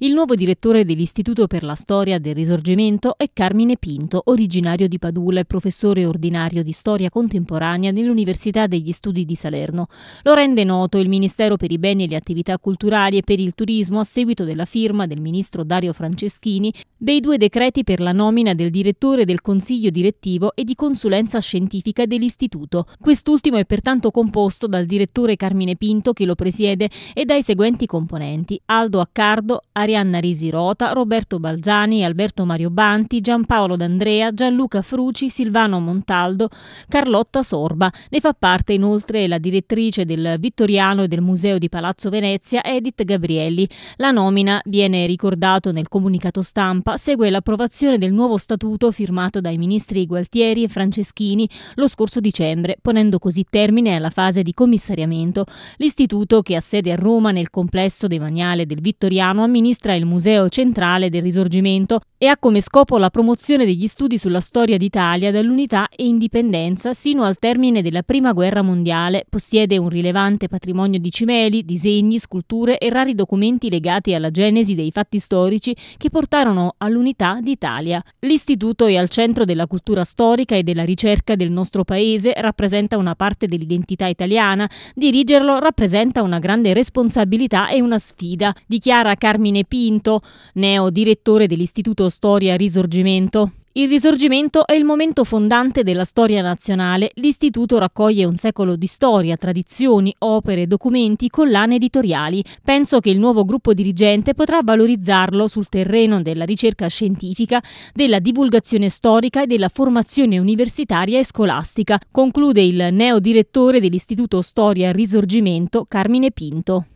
Il nuovo direttore dell'Istituto per la Storia del Risorgimento è Carmine Pinto, originario di Padula e professore ordinario di Storia Contemporanea nell'Università degli Studi di Salerno. Lo rende noto il Ministero per i Beni e le Attività Culturali e per il Turismo a seguito della firma del ministro Dario Franceschini dei due decreti per la nomina del direttore del Consiglio direttivo e di consulenza scientifica dell'Istituto. Quest'ultimo è pertanto composto dal direttore Carmine Pinto che lo presiede e dai seguenti componenti Aldo Accardo, Ari Marianna Risirota, Roberto Balzani, Alberto Mario Banti, Giampaolo D'Andrea, Gianluca Fruci, Silvano Montaldo, Carlotta Sorba. Ne fa parte inoltre la direttrice del Vittoriano e del Museo di Palazzo Venezia, Edith Gabrielli. La nomina, viene ricordato nel comunicato stampa, segue l'approvazione del nuovo statuto firmato dai ministri Gualtieri e Franceschini lo scorso dicembre, ponendo così termine alla fase di commissariamento. L'istituto, che ha sede a Roma nel complesso demaniale del Vittoriano, amministra amministra il Museo Centrale del Risorgimento e ha come scopo la promozione degli studi sulla storia d'Italia dall'unità e indipendenza sino al termine della Prima Guerra Mondiale. Possiede un rilevante patrimonio di cimeli, disegni, sculture e rari documenti legati alla genesi dei fatti storici che portarono all'unità d'Italia. L'istituto è al centro della cultura storica e della ricerca del nostro paese, rappresenta una parte dell'identità italiana, dirigerlo rappresenta una grande responsabilità e una sfida, dichiara Carmine Pinto, neo direttore dell'Istituto Storia Risorgimento. Il Risorgimento è il momento fondante della storia nazionale. L'istituto raccoglie un secolo di storia, tradizioni, opere, documenti, collane editoriali. Penso che il nuovo gruppo dirigente potrà valorizzarlo sul terreno della ricerca scientifica, della divulgazione storica e della formazione universitaria e scolastica, conclude il neo direttore dell'Istituto Storia Risorgimento Carmine Pinto.